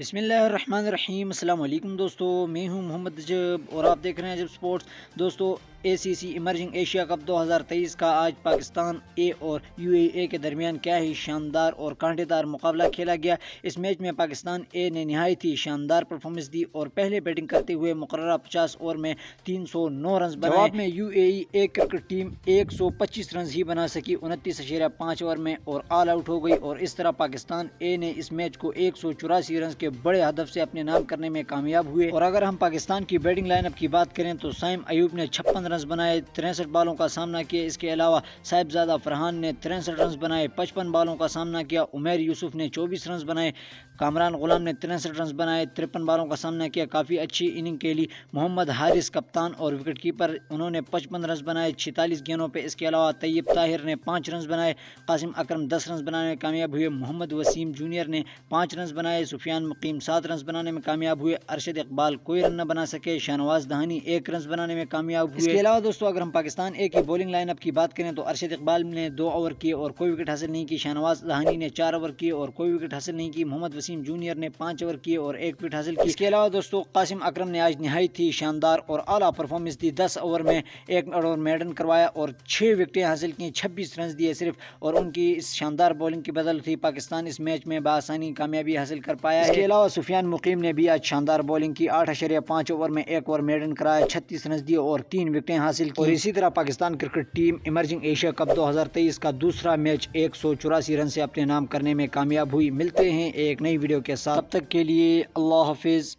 बसमीम अल्लाम दोस्तों मैं हूं मोहम्मद जब और आप देख रहे हैं जब स्पोर्ट्स दोस्तों एसीसी इमर्जिंग एशिया कप 2023 का आज पाकिस्तान ए और यूएई के दरमियान क्या ही शानदार और कांटेदार मुकाबला खेला गया इस मैच में पाकिस्तान ए ने नहायत ही शानदार परफॉर्मेंस दी और पहले बैटिंग करते हुए मुकर्रा पचास ओवर में तीन सौ नौ रन बनाए में यू ए क्रिकेट टीम एक सौ पच्चीस रन ही बना सकी उनतीस अशेरा पाँच ओवर में और ऑल आउट हो गई और इस तरह पाकिस्तान ए ने इस मैच को एक सौ रन के बड़े हदफ से अपने नाम करने में कामयाब हुए और अगर हम पाकिस्तान की बैटिंग लाइनअप की बात करें तो साइम अयूब ने छप्पन रन बनाए तिरसठ बालों का सामना किया इसके अलावा साहिबजादा फरहान ने तिरसठ रन बनाए पचपन बालों का सामना किया उमेर यूसुफ ने चौबीस रन बनाए कामरान गुलाम ने तिरसठ रन बनाए तिरपन बालों का सामना किया काफ़ी अच्छी इनिंग के लिए मोहम्मद हारिस कप्तान और विकेट कीपर उन्होंने पचपन रन बनाए छितालीस गेंदों पर इसके अलावा तैयब ताहिर ने पाँच रन बनाए कासिम अक्रम दस रन बनाने में कामयाब हुए मोहम्मद वसीम जूनियर ने पाँच रन बनाए सुफियान नकीम सात रन बनाने में कामयाब हुए अरशद इकबाल कोई रन न बना सके शाहनवाज दहानी एक रन बनाने में कामयाब हुए इसके अलावा दोस्तों अगर हम पाकिस्तान ए की बॉलिंग लाइनअप की बात करें तो अरशद इकबाल ने दो ओवर किए और कोई विकेट हासिल नहीं की शाहनवाज दहानी ने चार ओवर किए और कोई विकेट हासिल नहीं की मोहम्मद वसीम जूनियर ने पांच ओवर किए और एक विकेट हासिल की इसके अलावा दोस्तों कासिम अक्रम ने आज नहायत ही शानदार और अला परफॉर्मेंस दी दस ओवर में एक ओवर मेडन करवाया और छह विकेटें हासिल की छब्बीस रन दिए सिर्फ और उनकी इस शानदार बॉलिंग की बदल थी पाकिस्तान इस मैच में बसानी कामयाबी हासिल कर पाया है अलावा सुफियान मुकीम ने भी आज शानदार बॉलिंग की आठ अशरिया पाँच ओवर में एक ओवर मेडन कराया छत्तीस रन दिए और तीन विकटें हासिल की और इसी तरह Pakistan cricket team emerging Asia cup 2023 का दूसरा मैच एक रन से अपने नाम करने में कामयाब हुई मिलते हैं एक नई वीडियो के साथ तब तक के लिए अल्लाह हाफिज़